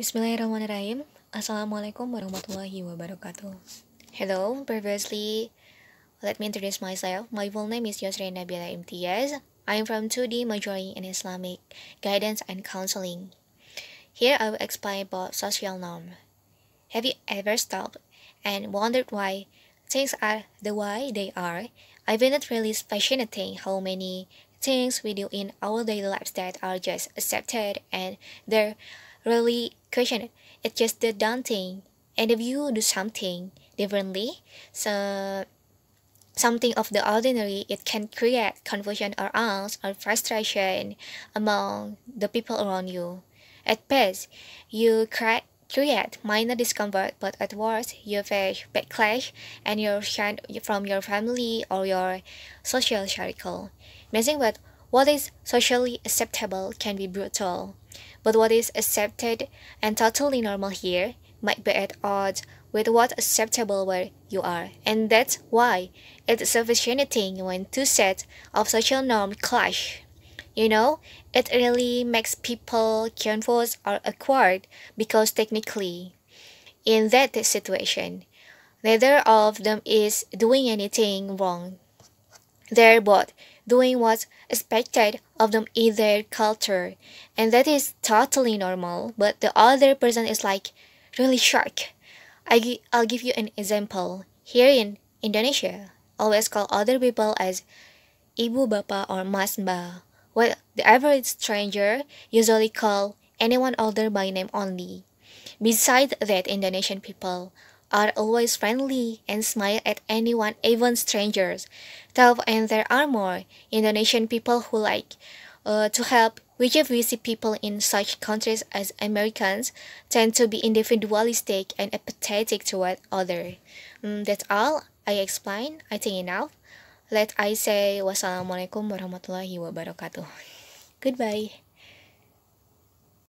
Bismillahirrahmanirrahim. Assalamualaikum warahmatullahi wabarakatuh. Hello, previously, let me introduce myself. My full name is Yosre Nabila Imtiaz. I am from 2D majoring in Islamic Guidance and Counseling. Here I will explain about social norm. Have you ever stopped and wondered why things are the way they are? I find it really fascinating how many things we do in our daily lives that are just accepted and they're really question It's just the daunting. And if you do something differently, so something of the ordinary, it can create confusion or angst or frustration among the people around you. At best, you create create minor discomfort, but at worst, you face backlash and you're shunned from your family or your social circle. Messing with what is socially acceptable can be brutal, but what is accepted and totally normal here might be at odds with what acceptable where you are. And that's why it's a fascinating when two sets of social norms clash. You know, it really makes people confused or awkward because technically, in that situation, neither of them is doing anything wrong. They're both doing what's expected of them in their culture, and that is totally normal, but the other person is like really shocked. I, I'll give you an example. Here in Indonesia, always call other people as ibu bapa or mas ba. Well, the average stranger usually call anyone older by name only. Besides that, Indonesian people are always friendly and smile at anyone, even strangers. Tough and there are more Indonesian people who like uh, to help We VGVC people in such countries as Americans tend to be individualistic and apathetic toward others. Mm, that's all I explain. I think enough. Let I say wassalamualaikum warahmatullahi wabarakatuh. Goodbye.